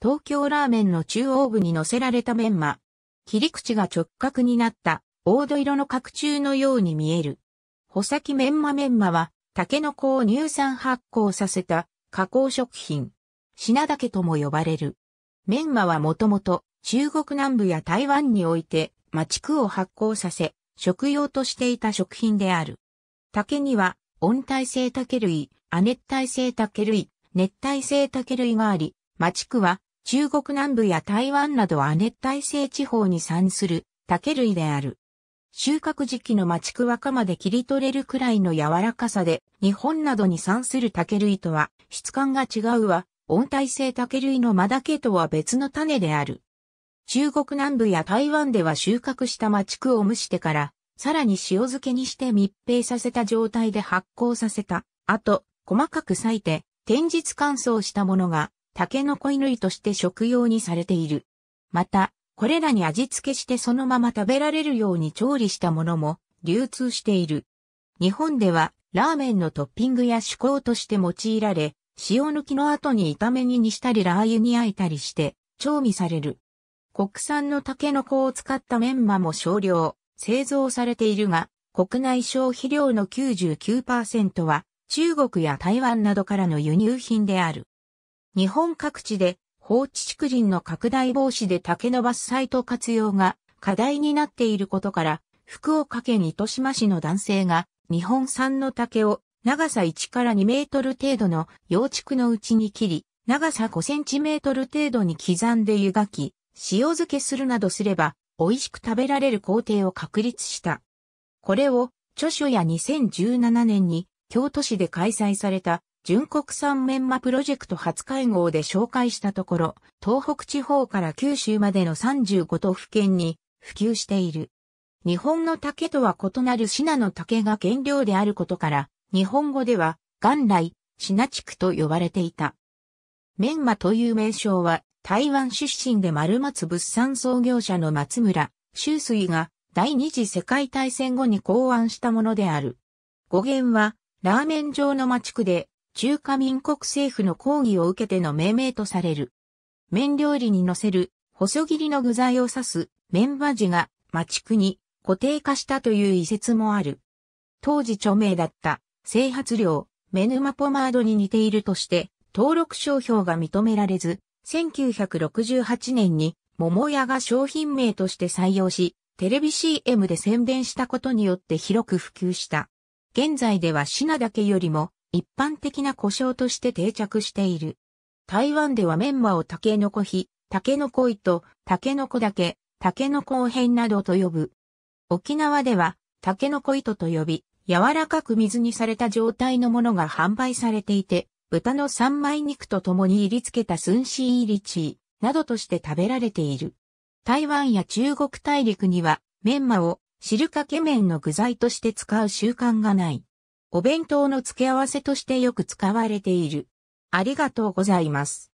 東京ラーメンの中央部に乗せられたメンマ。切り口が直角になった黄土色の角柱のように見える。穂先メンマメンマは、タケノコを乳酸発酵させた加工食品。品竹とも呼ばれる。メンマはもともと中国南部や台湾において、マチクを発酵させ、食用としていた食品である。竹には、温帯性竹類、亜熱帯性竹類、熱帯性竹類があり、マチクは中国南部や台湾などは熱帯性地方に産する竹類である。収穫時期の町区若まで切り取れるくらいの柔らかさで、日本などに産する竹類とは質感が違うわ、温帯性竹類の間だけとは別の種である。中国南部や台湾では収穫した町区を蒸してから、さらに塩漬けにして密閉させた状態で発酵させた後、細かく裂いて、天日乾燥したものがタケノコ犬類として食用にされている。また、これらに味付けしてそのまま食べられるように調理したものも流通している。日本ではラーメンのトッピングや趣向として用いられ、塩抜きの後に炒め煮にしたりラー油に焼いたりして調味される。国産のタケノコを使ったメンマも少量製造されているが、国内消費量の99%は中国や台湾などからの輸入品である。日本各地で放置竹林の拡大防止で竹の伐採と活用が課題になっていることから、福岡県糸島市の男性が日本産の竹を長さ1から2メートル程度の養竹のうちに切り、長さ5センチメートル程度に刻んで湯がき、塩漬けするなどすれば、美味しく食べられる工程を確立した。これを、著書や2017年に京都市で開催された純国産メンマプロジェクト初会合で紹介したところ、東北地方から九州までの35都府県に普及している。日本の竹とは異なるシナの竹が原料であることから、日本語では元来、シナ地区と呼ばれていた。メンマという名称は、台湾出身で丸松物産創業者の松村、周水が第二次世界大戦後に考案したものである。語源は、ラーメン上の町区で、中華民国政府の抗議を受けての命名とされる。麺料理に乗せる細切りの具材を指す麺バジが町区に固定化したという遺説もある。当時著名だった整髪料メヌマポマードに似ているとして登録商標が認められず、1968年に桃屋が商品名として採用し、テレビ CM で宣伝したことによって広く普及した。現在では品だけよりも一般的な胡椒として定着している。台湾ではメンマをタケノコヒ、タケノコ糸、タケノコだけ、タケノコおへんなどと呼ぶ。沖縄では、タケノコ糸と呼び、柔らかく水にされた状態のものが販売されていて、豚の三枚肉と共に入り付けたスンシーイリチーなどとして食べられている。台湾や中国大陸にはメンマを汁かけ麺の具材として使う習慣がない。お弁当の付け合わせとしてよく使われている。ありがとうございます。